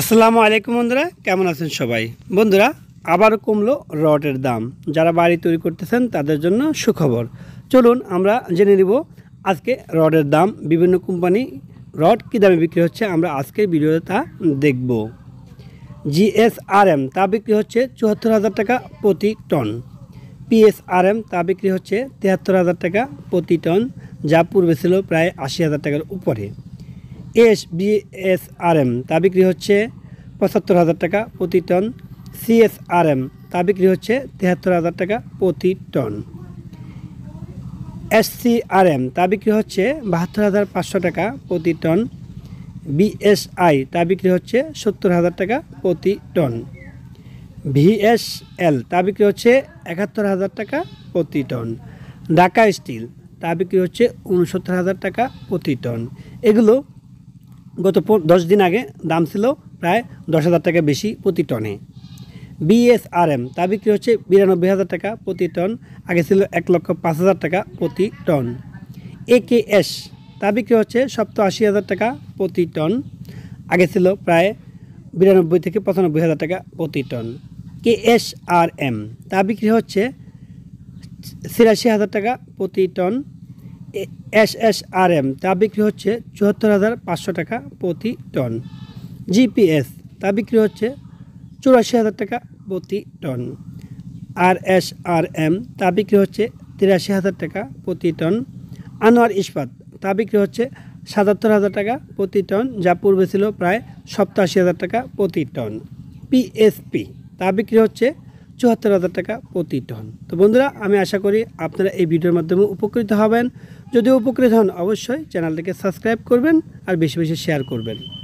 আসসালামু আলাইকুম বন্ধুরা কেমন আছেন সবাই বন্ধুরা আবার কমলো রডের দাম যারা বাড়ি তৈরি করতেছেন তাদের জন্য সুখবর চলুন আমরা জেনে নিব আজকে রডের দাম বিভিন্ন কোম্পানি রড কী দামে বিক্রি হচ্ছে আমরা আজকে ভিডিওতে তা দেখব জিএসআরএম তা বিক্রি হচ্ছে চুয়াত্তর হাজার টাকা প্রতি টন পিএসআরএম তা বিক্রি হচ্ছে তেহাত্তর হাজার টাকা প্রতি টন যা পূর্বে ছিল প্রায় আশি হাজার টাকার উপরে এস বিএসআরএম তা বিক্রি হচ্ছে পঁচাত্তর হাজার টাকা প্রতি টন সিএসআরএম তা বিক্রি হচ্ছে তেহাত্তর হাজার টাকা প্রতি টন এসসিআরএম তা বিক্রি হচ্ছে বাহাত্তর হাজার পাঁচশো টাকা প্রতি টন বিএসআই তা বিক্রি হচ্ছে সত্তর হাজার টাকা প্রতি টন ভিএসএল তা বিক্রি হচ্ছে একাত্তর হাজার টাকা প্রতি টন ঢাকা স্টিল তা বিক্রি হচ্ছে উনসত্তর হাজার টাকা প্রতি টন এগুলো গত দশ দিন আগে দাম ছিল প্রায় দশ হাজার টাকা বেশি প্রতি টনে বিএসআরএম তা বিক্রি হচ্ছে বিরানব্বই হাজার টাকা প্রতি টন আগে ছিল এক লক্ষ পাঁচ হাজার টাকা প্রতি টন একেএস তা বিক্রি হচ্ছে সপ্ত আশি হাজার টাকা প্রতি টন আগে ছিল প্রায় বিরানব্বই থেকে পঁচানব্বই হাজার টাকা প্রতি টন কেএসআরএম তা বিক্রি হচ্ছে ছিয়াশি হাজার টাকা প্রতি টন এসএসআরএম তা বিক্রি হচ্ছে চুয়াত্তর হাজার পাঁচশো টাকা প্রতি টন জিপিএস তা বিক্রি হচ্ছে চুরাশি হাজার টাকা প্রতি টন আর এস আর এম তা বিক্রি হচ্ছে তিরাশি হাজার টাকা প্রতি টন আনোয়ার ইস্পাত তা বিক্রি হচ্ছে সাতাত্তর হাজার টাকা প্রতি টন যা পূর্বে ছিল প্রায় সপ্তাশি হাজার টাকা প্রতি টন পিএসপি তা বিক্রি হচ্ছে চুয়াত্তর হাজার টাকা প্রতি টন তো বন্ধুরা আমি আশা করি আপনারা এই ভিডিওর মাধ্যমে উপকৃত হবেন যদি উপকৃত হন অবশ্যই চ্যানেলটিকে সাবস্ক্রাইব করবেন আর বেশি বেশি শেয়ার করবেন